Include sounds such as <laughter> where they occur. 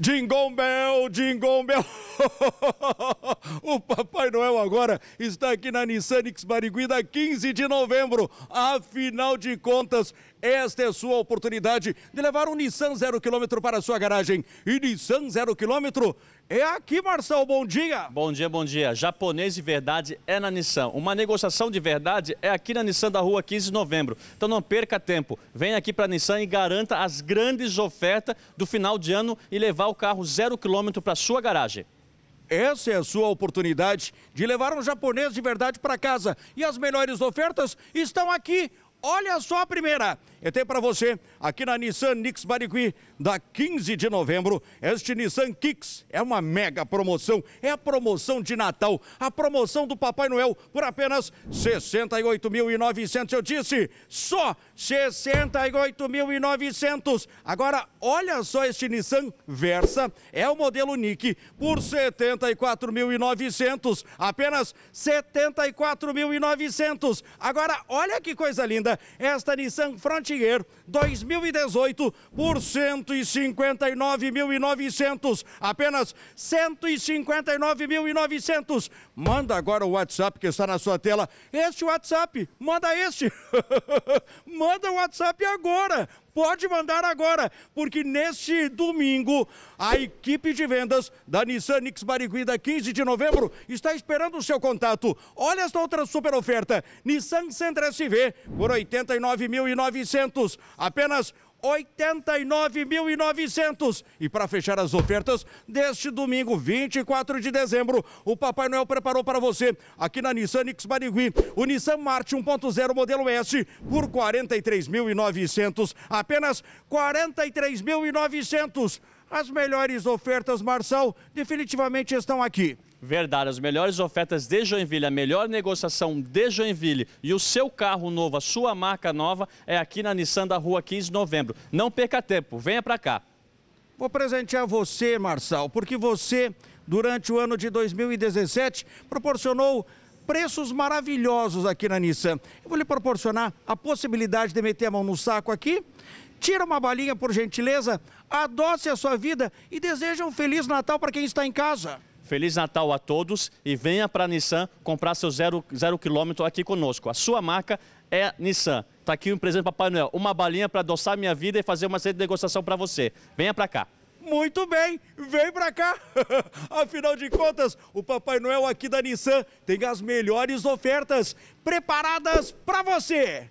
Jingle Bell, Jingle Bell. <laughs> o Papai Noel agora está aqui na Nissan X Barigui, 15 de novembro. Afinal de contas, esta é sua oportunidade de levar um Nissan zero quilômetro para a sua garagem. E Nissan zero quilômetro é aqui, Marcel. Bom dia. Bom dia, bom dia. Japonês de verdade é na Nissan. Uma negociação de verdade é aqui na Nissan da Rua 15 de Novembro. Então não perca tempo. Venha aqui para a Nissan e garanta as grandes ofertas do final de ano e levar o carro zero quilômetro para sua garagem. Essa é a sua oportunidade de levar um japonês de verdade para casa. E as melhores ofertas estão aqui. Olha só a primeira. Eu tenho para você aqui na Nissan Nix Barigui, da 15 de novembro, este Nissan Kicks. É uma mega promoção, é a promoção de Natal, a promoção do Papai Noel por apenas 68.900. Eu disse, só 68.900. Agora, olha só este Nissan Versa, é o modelo Nick, por 74.900, apenas 74.900. Agora, olha que coisa linda, esta Nissan Frontier 2018 por 159.900, apenas 159.900. Manda agora o WhatsApp que está na sua tela. Este WhatsApp, manda este. <laughs> manda manda o WhatsApp agora. Pode mandar agora, porque neste domingo a equipe de vendas da Nissan Nix Barigui da 15 de novembro está esperando o seu contato. Olha esta outra super oferta: Nissan Sentra SV por 89.900, apenas 89.900. E para fechar as ofertas deste domingo, 24 de dezembro, o Papai Noel preparou para você aqui na Nissan Nix Barigui o Nissan March 1.0 modelo S por 43.900, apenas 43.900. As melhores ofertas, Marçal, definitivamente estão aqui. Verdade, as melhores ofertas de Joinville, a melhor negociação de Joinville e o seu carro novo, a sua marca nova, é aqui na Nissan da Rua 15 de Novembro. Não perca tempo, venha para cá. Vou presentear você, Marçal, porque você, durante o ano de 2017, proporcionou preços maravilhosos aqui na Nissan. Eu vou lhe proporcionar a possibilidade de meter a mão no saco aqui Tira uma balinha, por gentileza, adoce a sua vida e deseja um Feliz Natal para quem está em casa. Feliz Natal a todos e venha para a Nissan comprar seu zero, zero quilômetro aqui conosco. A sua marca é Nissan. Está aqui um presente para Papai Noel, uma balinha para adoçar minha vida e fazer uma série de negociação para você. Venha para cá. Muito bem, vem para cá. <laughs> Afinal de contas, o Papai Noel aqui da Nissan tem as melhores ofertas preparadas para você.